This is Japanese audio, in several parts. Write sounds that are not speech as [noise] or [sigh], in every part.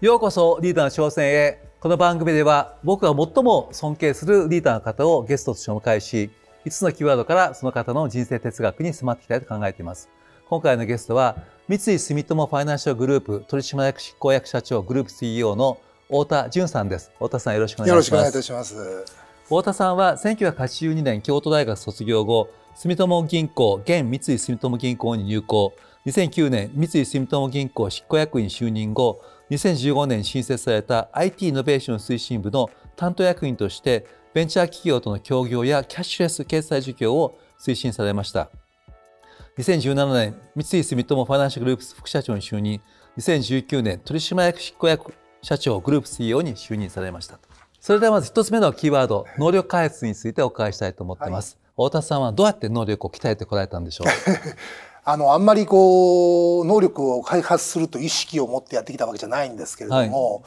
ようこそリーダーの挑戦へ。この番組では僕が最も尊敬するリーダーの方をゲストとしてお迎えし、5つのキーワードからその方の人生哲学に迫っていきたいと考えています。今回のゲストは、三井住友ファイナンシャルグループ取締役執行役社長グループ CEO の太田淳さんです。太田さんよろしくお願いします。しいいたします。太田さんは1982年京都大学卒業後、住友銀行、現三井住友銀行に入行、2009年三井住友銀行執行役員就任後、2015年新設された IT イノベーション推進部の担当役員としてベンチャー企業との協業やキャッシュレス決済事業を推進されました2017年三井住友ファイナンシャルグループ副社長に就任2019年取締役執行役社長グループ CEO に就任されましたそれではまず1つ目のキーワード能力開発についてお伺いしたいと思ってます、はい、太田さんはどうやって能力を鍛えてこられたんでしょう [laughs] あの、あんまりこう、能力を開発すると意識を持ってやってきたわけじゃないんですけれども、はい、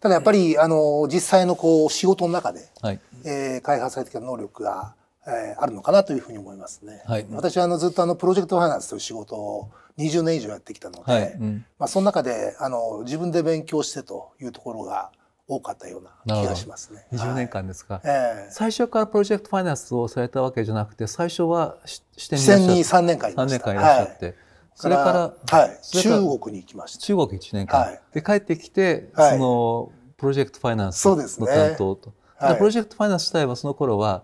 ただやっぱり、あの、実際のこう、仕事の中で、はい、えー、開発されてきた能力が、えー、あるのかなというふうに思いますね。はい、私はあのずっとあのプロジェクトファイナンスという仕事を20年以上やってきたので、はいうん、まあ、その中であの自分で勉強してというところが多かったような気がしますね。20年間ですか、はい、最初からプロジェクトファイナンスをされたわけじゃなくて最初は支店にい3年間いらっしゃって。はいそれから、はい、中国に行きました。中国1年間。はい、で、帰ってきて、その、プロジェクトファイナンスの担当と。はい、プロジェクトファイナンス自体はその頃は、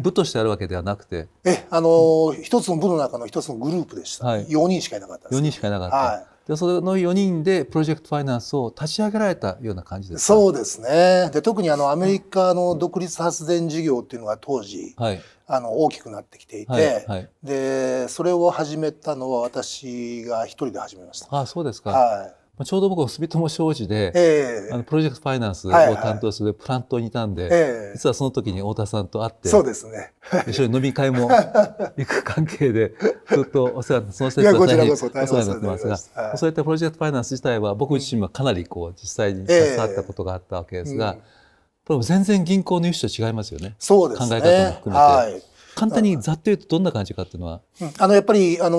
部としてあるわけではなくて。え、あのー、一つの部の中の一つのグループでした、はい、4人しかいなかったです、ね。4人しかいなかった。はいでその4人でプロジェクトファイナンスを立ち上げられたような感じですそうですねで特にあのアメリカの独立発電事業っていうのが当時、はい、あの大きくなってきていて、はいはい、でそれを始めたのは私が一人で始めました。あそうですか、はいちょうど僕は住友商事で、えー、あのプロジェクトファイナンスを担当するプラントにいたんで、はいはい実はその時に太田さんと会って、そうですね。一緒に飲み会も [laughs] 行く関係で、ずっとお世話にその先設は大変お世話になってますが、はい、そういったプロジェクトファイナンス自体は僕自身はかなりこう実際に携わったことがあったわけですが、えーうん、これも全然銀行の融資と違いますよね。そうですね。考え方も含めて。はい簡単にざっと言うとどんな感じかっていうのは、うん、あのやっぱりあの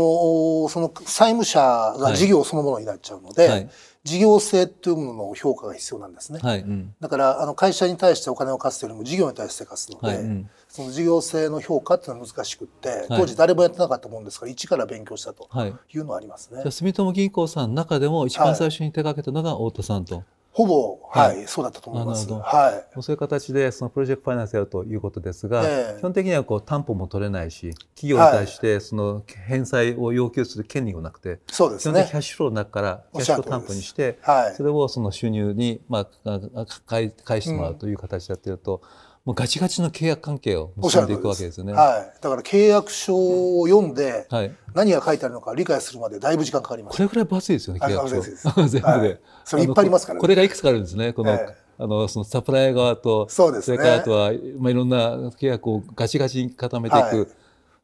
その債務者が事業そのものになっちゃうので、はい、事業性というものの評価が必要なんですね、はいうん、だからあの会社に対してお金を貸すよりも事業に対して貸すので、はいうん、その事業性の評価っていうのは難しくって当時誰もやってなかったもんですから一から勉強したというのはありますね、はい、じゃ住友銀行さんの中でも一番最初に手がけたのが太田さんと。ほぼ、はい、はい、そうだったと思います。はい。そういう形で、そのプロジェクトファイナンスやるということですが、えー、基本的にはこう担保も取れないし、企業に対してその返済を要求する権利もなくて、そうですね。基本的キャッシュフローの中からキャッシュフロー担保にして、はい、それをその収入に、まあ、返してもらうという形でやってると、うんもうガチガチの契約関係を結んでいくわけですよね。はい。だから契約書を読んで、はい、何が書いてあるのか理解するまでだいぶ時間かかります。これぐらい分厚いですよね、契約書。[laughs] 全部で、はい。それいっぱいありますから、ね、これがいくつかあるんですね、この、えーあのそのサプライ側とそうです、ね、それからあとは、まあ、いろんな契約をガチガチに固めていく。はい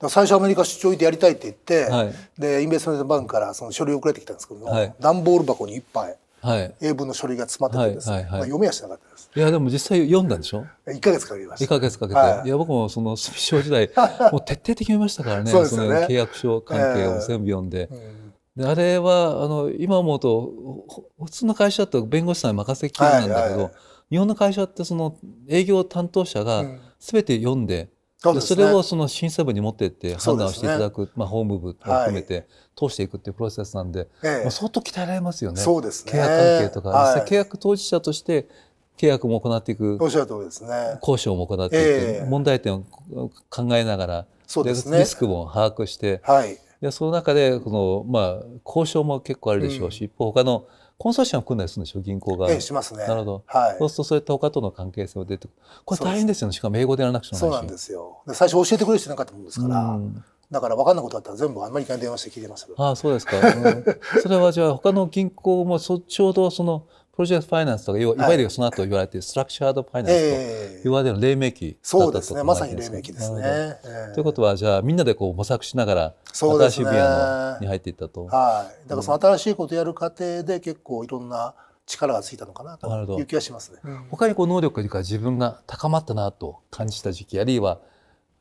最初アメリカ出張行ってやりたいって言って、はい、でインベストメントバンクからその書類送られてきたんですけども、はい、段ボール箱にいっぱいはい、英文の書類が詰まっててね、はいはいはい、まあ、読めやしなかったですいやでも実際読んだんでしょ1か月かけました1か月かけて、はい、いや僕もそのスピショ時代 [laughs] もう徹底的に読みましたからねそうです契約書関係を全部読んで。えーうんであれはあの今思うと普通の会社だと弁護士さんに任せきりなんだけど、はいはいはい、日本の会社ってその営業担当者が全て読んで、そ、ね,、れをその審査部に持っていって判断をしていただく、ね、まあ、法務部を含めて通していくっていうプロセスなんで、まあ、相当鍛えられますよねそうですね契約関係とか、はい、契約当事者として契約も行っていくおっしゃる通りですね交渉も行っていく、え問題点を考えながらそうです、ね、リスクも把握して、はい、でその中でこの、まあ、交渉も結構あるでしょうし、うん、一方他のコンソーシアム組んだりするんでしょ銀行が。ええ、しますね。なるほど。はい。そうするとそういった他との関係性も出てくる。これ大変ですよね。しかも英語でやらなくちゃならないそうなんですよ。最初教えてくれる人なかったもんですから。うんだから分かんないことあったら全部アメリカに電話して聞いてますああそうですか、うん、それはじゃあ他の銀行もそちょうどそのプロジェクトファイナンスとか、いわゆるその後言われているストラクチャードファイナンスと言われる黎明期だったと、ね、まさに黎明期ですね。ということは、じゃあみんなでこう模索しながら、新しい分野に入っていったと。はい。だからその新しいことやる過程で結構いろんな力がついたのかなという気がしますね。他にこう能力か、自分が高まったなと感じた時期、あるいは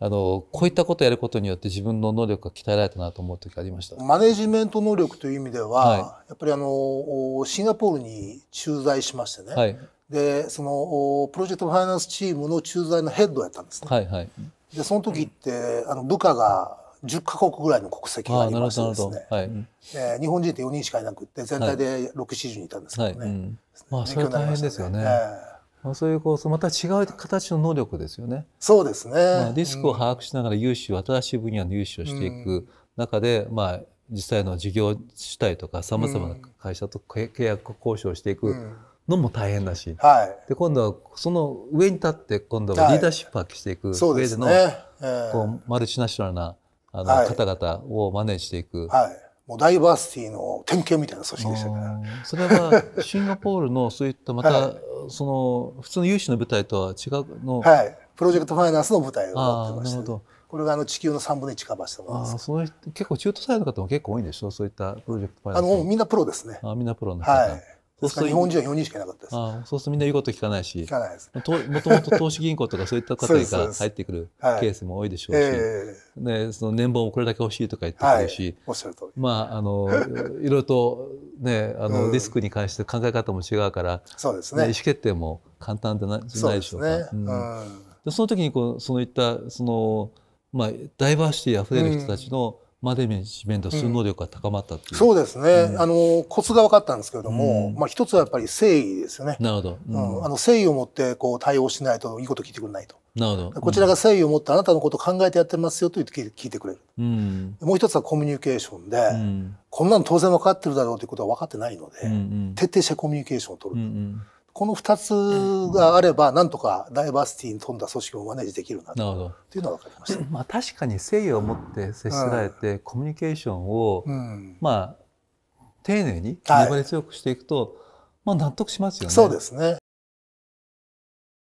あのこういったことをやることによって自分の能力が鍛えられたなと思う時ありましたマネジメント能力という意味では、はい、やっぱりあのシンガポールに駐在しましてね、はい、でそのプロジェクトファイナンスチームの駐在のヘッドやったんですね。はいはい、でその時ってあの部下が10カ国ぐらいの国籍がありましてですね、はいえー、日本人って4人しかいなくて全体で6、はい、70人いたんですけどね。はいうん、まあ、それ大変ですよね。ねまあ、そういうこうまた違う形の能力ですよね。そうですね、まあ、リスクを把握しながら融資を、新しい分野の融資をしていく中で、うん、まあ、実際の事業主体とかさまざまな会社と契約交渉していくのも大変だし、うんはい、で今度はその上に立って今度はリーダーシップ発揮していく上での、はいねえー、こうマルチナショナルなあの、方々をマネージしていく。はいもうダイバーシティの典型みたいな組織でしたから。それはシンガポールのそういったまたその普通の融資の舞台とは違うのはいプロジェクトファイナンスの舞台をやってましたこれがあの地球の3分の1かばしたものです結構中途採用の方も結構多いんでしょうそういったプロジェクトファイナンスあのみんなプロですねあみんなプロの方、はいそうすると日本人は4人しかいなかったです。あそうするとみんな言うこと聞かないし。聞かないです。もともと投資銀行とかそういった方が [laughs] 入ってくるケースも多いでしょうし、はいね、その年俸もこれだけ欲しいとか言ってくるし、はい、おっしゃる通り。まあ、あの、[laughs] いろいろとね、あの、リスクに関して考え方も違うから、そうですね。意思決定も簡単でなじゃないでしょうか。うねうん、うん、その時にこう、そういった、その、まあ、ダイバーシティ溢れる人たちの、うんマネジメントする能力が高まったっう、うん、そうですね、うん、あのコツが分かったんですけれども、うん、まあ、一つはやっぱり誠意ですよねなるほど、うんあの誠意を持ってこう対応しないといいこと聞いてくれないとなるほどこちらが誠意を持ってあなたのことを考えてやってますよと言って聞いてくれる、うん、もう一つはコミュニケーションで、こんなの当然分かってるだろうということは分かってないので、うんうん、徹底してコミュニケーションを取る、うんうんこの2つがあれば、なんとかダイバーシティに富んだ組織をマネージできるなというのは分かりました。まあ、確かに誠意を持って接しられて、コミュニケーションを、まあ、丁寧に粘り強くしていくと、まあ、納得しますよね。そうですね。